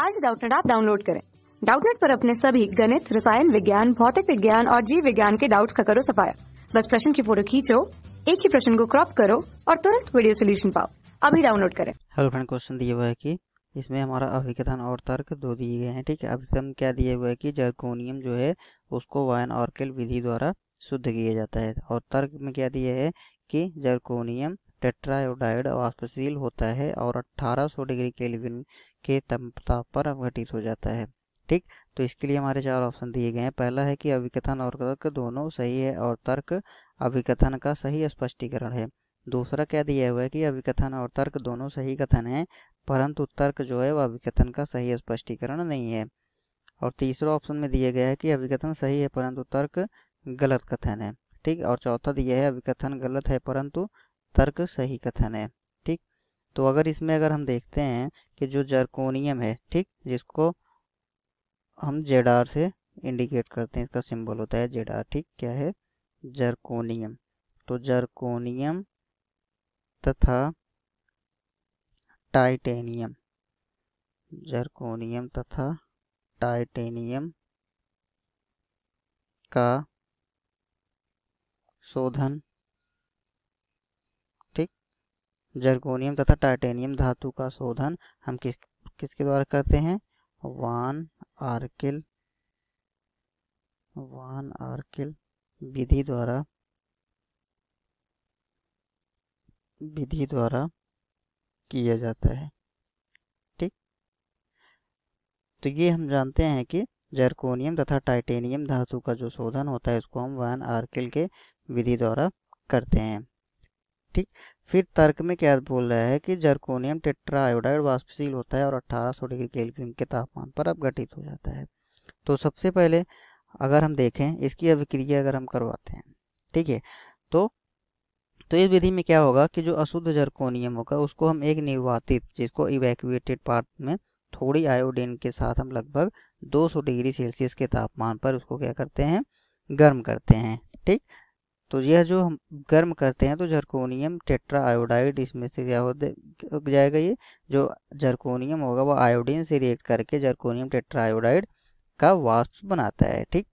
आज डाउटनेट आप डाउनलोड करें डाउटनेट पर अपने सभी गणित रसायन विज्ञान भौतिक विज्ञान और जीव विज्ञान के डाउट्स का करो सफाया बस प्रश्न की फोटो खींचो एक ही प्रश्न को क्रॉप करो और तुरंत वीडियो सोल्यूशन पाओ अभी डाउनलोड करें हेलो फ्रेंड क्वेश्चन दिया हुआ है कि इसमें हमारा अभिकथन और तर्क दो दिए गए हैं ठीक है अभी हम क्या दिए हुए है कि जर्कोनियम जो है उसको वायन ऑर्किल विधि द्वारा शुद्ध किया जाता है और तर्क में क्या दिया है कि जर्कोनियम टेट्रायोडाइड वाष्पशील होता है और 1800 डिग्री केल्विन के ताप पर अवघटित हो जाता है ठीक तो इसके लिए हमारे चार ऑप्शन दिए गए हैं पहला है कि अभिकथन और तर्क दोनों सही है और तर्क अभिकथन का सही स्पष्टीकरण है दूसरा क्या दिया हुआ है कि अभिकथन और तर्क दोनों सही कथन है परंतु तर्क जो है वह अभिकथन का सही स्पष्टीकरण नहीं है और तीसरा ऑप्शन में दिया गया है कि अभिकथन सही है परंतु तर्क गलत कथन है ठीक और चौथा दिया है अभिकथन गलत है परंतु तर्क सही कथन है तो अगर इसमें अगर हम देखते हैं कि जो जर्कोनियम है ठीक जिसको हम जेडार से इंडिकेट करते हैं इसका सिंबल होता है जेडार ठीक क्या है जर्कोनियम तो जर्कोनियम तथा टाइटेनियम जर्कोनियम तथा टाइटेनियम का शोधन जर्गोनियम तथा टाइटेनियम धातु का शोधन हम किस किसके द्वारा करते हैं वान आर्किल वान आर्किल विधि द्वारा विधि द्वारा किया जाता है ठीक तो ये हम जानते हैं कि जर्कोनियम तथा टाइटेनियम धातु का जो शोधन होता है उसको हम वन आर्किल के विधि द्वारा करते हैं ठीक फिर तर्क में क्या बोल रहा है कि जर्कोनियम टेट्रा आयोडाइड वाष्पशील होता है और 1800 डिग्री केल्विन के तापमान पर अपघटित हो जाता है तो सबसे पहले अगर हम देखें इसकी अभिक्रिया अगर हम करवाते हैं ठीक है तो तो इस विधि में क्या होगा कि जो अशुद्ध जर्कोनियम होगा उसको हम एक निर्वातित जिसको इवैक्यूएटेड पार्ट में थोड़ी आयोडीन के साथ हम लगभग 200 डिग्री सेल्सियस के तापमान पर उसको क्या करते हैं गर्म करते हैं ठीक तो यह जो हम गर्म करते हैं तो जर्कोनियम टेट्रा आयोडाइड इसमें से क्या हो जाएगा ये जो जर्कोनियम होगा वो आयोडीन से रिएक्ट करके जर्कोनियम टेट्रा आयोडाइड का वाष्प बनाता है ठीक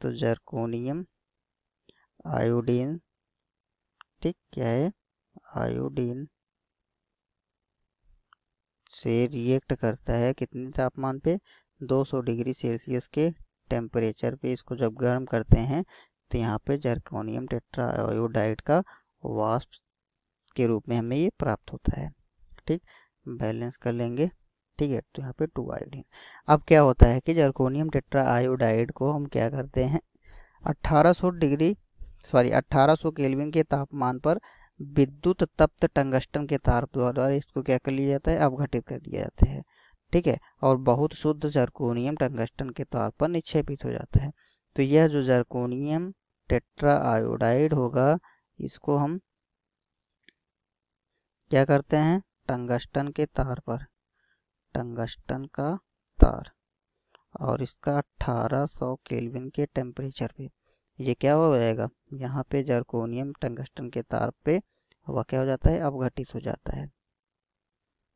तो जर्कोनियम आयोडीन ठीक क्या है आयोडीन से रिएक्ट करता है कितने तापमान पे 200 डिग्री सेल्सियस के टेम्परेचर पे इसको जब गर्म करते हैं तो यहाँ पे जर्कोनियम टेट्रायोडाइड का वास्प के रूप में हमें ये प्राप्त होता है ठीक बैलेंस कर लेंगे ठीक है तो यहाँ पे टू आयोडीन अब क्या होता है कि जर्कोनियम टेट्रा आयोडाइड को हम क्या करते हैं 1800 डिग्री सॉरी 1800 केल्विन के तापमान पर विद्युत तप्त टंगस्टन के तार द्वारा इसको क्या कर लिया जाता है अवघटित कर दिया जाता है ठीक है और बहुत शुद्ध जर्कोनियम टंगस्टन के तौर पर निक्षेपित हो जाता है तो यह जो जर्कोनियम टेट्रा आयोडाइड होगा इसको हम क्या करते हैं टंगस्टन के तार पर टंगस्टन का तार और इसका 1800 सौ केल्विन के टेम्परेचर पे ये क्या हो जाएगा यहाँ पे जर्कोनियम टंगस्टन के तार पे वह क्या हो जाता है अवघटित हो जाता है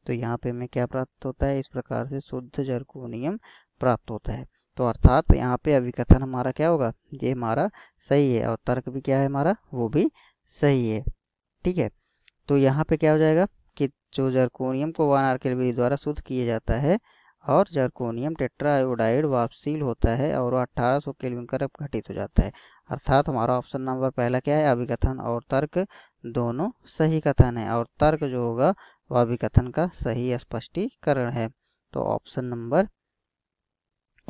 तो यहाँ पे हमें क्या प्राप्त होता है इस प्रकार से शुद्ध जर्कोनियम प्राप्त होता है तो अर्थात यहाँ पे अभिकथन हमारा क्या होगा ये हमारा सही है और तर्क भी क्या है हमारा वो भी सही है ठीक है तो यहाँ पे क्या हो जाएगा कि जो जर्कोनियम को वन आर्किल विधि द्वारा शुद्ध किया जाता है और जर्कोनियम टेट्रायोडाइड वापसील होता है और वह अट्ठारह सौ किलोमीटर घटित हो जाता है अर्थात हमारा ऑप्शन नंबर पहला क्या है अभिकथन और तर्क दोनों सही कथन है और तर्क जो होगा वह अभिकथन का सही स्पष्टीकरण है तो ऑप्शन नंबर